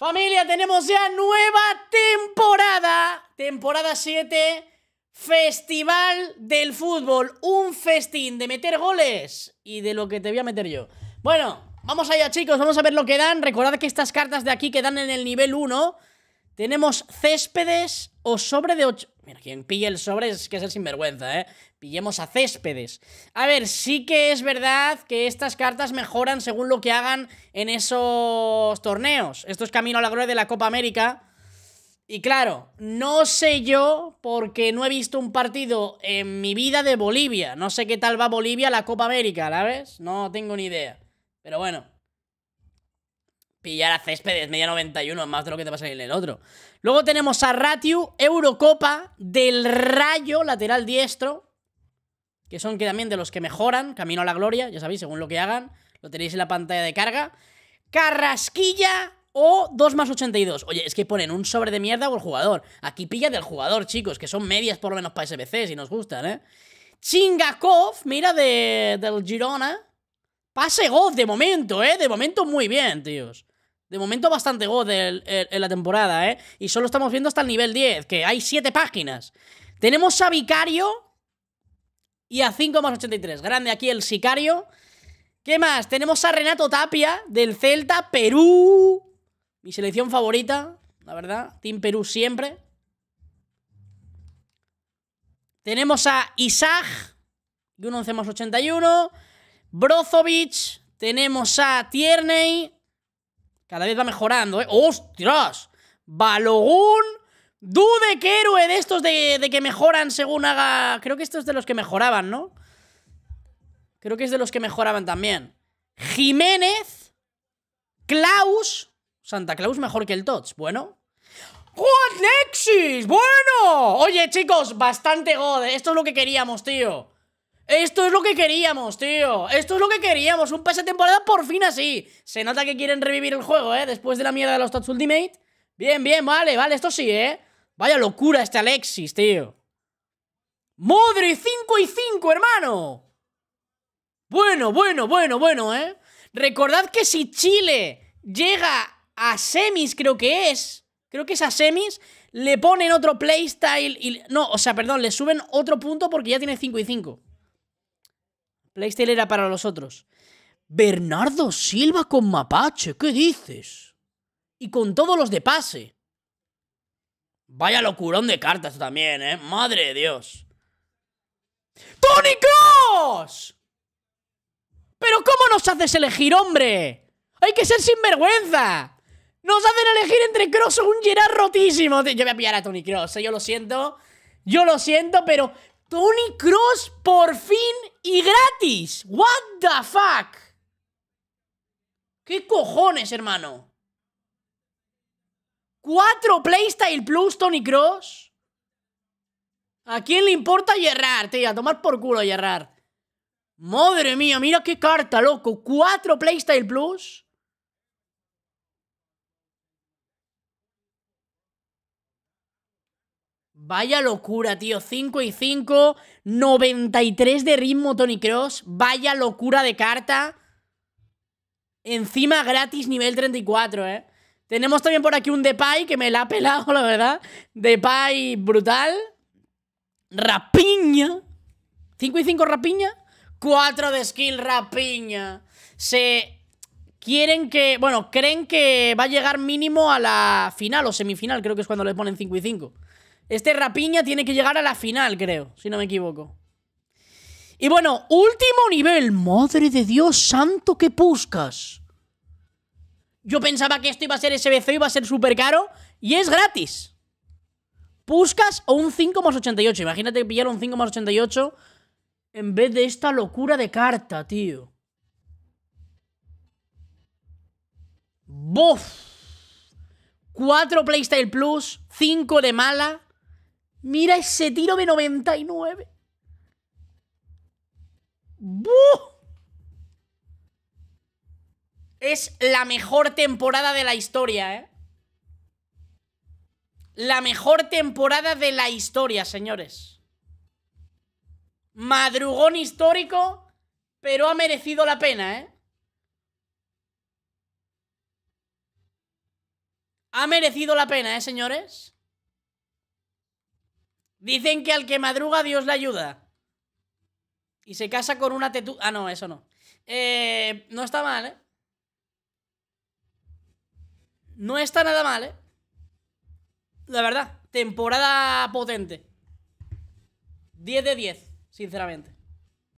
Familia, tenemos ya nueva temporada, temporada 7, Festival del Fútbol, un festín de meter goles y de lo que te voy a meter yo. Bueno, vamos allá chicos, vamos a ver lo que dan, recordad que estas cartas de aquí quedan en el nivel 1 tenemos céspedes o sobre de 8... Mira, quien pille el sobre es que es el sinvergüenza, ¿eh? Pillemos a céspedes. A ver, sí que es verdad que estas cartas mejoran según lo que hagan en esos torneos. Esto es camino a la gloria de la Copa América. Y claro, no sé yo, porque no he visto un partido en mi vida de Bolivia. No sé qué tal va Bolivia a la Copa América, ¿la ves? No tengo ni idea. Pero bueno, Pillar a Céspedes, media 91, más de lo que te va a salir en el otro. Luego tenemos a Ratiu, Eurocopa, del Rayo, lateral diestro. Que son que también de los que mejoran, camino a la gloria, ya sabéis, según lo que hagan. Lo tenéis en la pantalla de carga. Carrasquilla o 2 más 82. Oye, es que ponen un sobre de mierda o el jugador. Aquí pilla del jugador, chicos, que son medias por lo menos para SBC, si nos gustan, ¿eh? Chingakov, mira, del Girona. Pase God de momento, ¿eh? De momento muy bien, tíos. De momento bastante god en la temporada, ¿eh? Y solo estamos viendo hasta el nivel 10, que hay 7 páginas. Tenemos a Vicario y a 5 más 83. Grande aquí el Sicario. ¿Qué más? Tenemos a Renato Tapia del Celta, Perú. Mi selección favorita, la verdad. Team Perú siempre. Tenemos a Isaac, y un 11 más 81. Brozovic. Tenemos a Tierney. Cada vez va mejorando, ¿eh? ¡Ostras! Balogun. Dude, qué héroe de estos de, que mejoran según haga... Creo que estos de los que mejoraban, ¿no? Creo que es de los que mejoraban también. Jiménez. Klaus. Santa Claus mejor que el Tots. Bueno. ¡Oh, ¡Bueno! Oye, chicos, bastante God. ¿eh? Esto es lo que queríamos, tío. Esto es lo que queríamos, tío Esto es lo que queríamos, un pase de temporada por fin así Se nota que quieren revivir el juego, eh Después de la mierda de los Tots Ultimate Bien, bien, vale, vale, esto sí, eh Vaya locura este Alexis, tío ¡Modre, 5 y 5, hermano! Bueno, bueno, bueno, bueno, eh Recordad que si Chile llega a semis, creo que es Creo que es a semis le ponen otro playstyle y... No, o sea, perdón, le suben otro punto porque ya tiene 5 y 5 la era para los otros. Bernardo Silva con Mapache, ¿qué dices? Y con todos los de pase. Vaya locurón de cartas también, ¿eh? Madre de Dios. ¡Tónicos! ¿Pero cómo nos haces elegir, hombre? ¡Hay que ser sinvergüenza! Nos hacen elegir entre Cross o un Gerard rotísimo. Yo voy a pillar a Tony Cross, ¿eh? yo lo siento. Yo lo siento, pero Tony Cross por fin y gratis. What the fuck? ¿Qué cojones, hermano? ¿Cuatro Playstyle Plus Tony Cross? ¿A quién le importa YERRAR tío? A tomar por culo Gerrard. Madre mía, mira qué carta, loco. ¿Cuatro Playstyle Plus? Vaya locura, tío. 5 y 5. 93 de ritmo Tony Cross. Vaya locura de carta. Encima gratis nivel 34, ¿eh? Tenemos también por aquí un Depay que me la ha pelado, la verdad. Depay brutal. Rapiña. 5 y 5 Rapiña. 4 de skill Rapiña. Se quieren que, bueno, creen que va a llegar mínimo a la final o semifinal, creo que es cuando le ponen 5 y 5. Este Rapiña tiene que llegar a la final, creo, si no me equivoco. Y bueno, último nivel. Madre de Dios, santo que buscas Yo pensaba que esto iba a ser SBC, iba a ser súper caro. Y es gratis. Puscas o un 5 más 88. Imagínate pillar un 5 más 88 en vez de esta locura de carta, tío. ¡Bof! 4 PlayStyle Plus, 5 de mala. Mira ese tiro de 99. Es la mejor temporada de la historia, ¿eh? La mejor temporada de la historia, señores. Madrugón histórico, pero ha merecido la pena, ¿eh? Ha merecido la pena, ¿eh, señores? Dicen que al que madruga Dios le ayuda. Y se casa con una tetu... Ah, no, eso no. Eh, no está mal, ¿eh? No está nada mal, ¿eh? La verdad, temporada potente. 10 de 10, sinceramente.